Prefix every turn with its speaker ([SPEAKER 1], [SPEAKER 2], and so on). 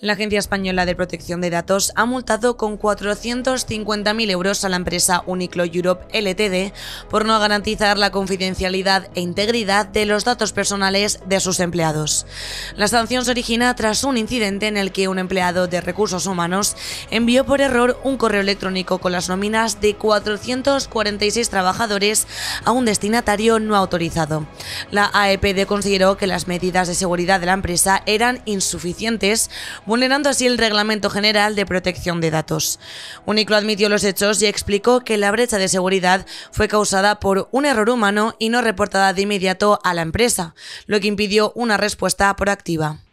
[SPEAKER 1] La Agencia Española de Protección de Datos ha multado con 450.000 euros a la empresa Uniclo Europe LTD por no garantizar la confidencialidad e integridad de los datos personales de sus empleados. La sanción se origina tras un incidente en el que un empleado de recursos humanos envió por error un correo electrónico con las nóminas de 446 trabajadores a un destinatario no autorizado. La AEPD consideró que las medidas de seguridad de la empresa eran insuficientes vulnerando así el Reglamento General de Protección de Datos. Uniclo admitió los hechos y explicó que la brecha de seguridad fue causada por un error humano y no reportada de inmediato a la empresa, lo que impidió una respuesta proactiva.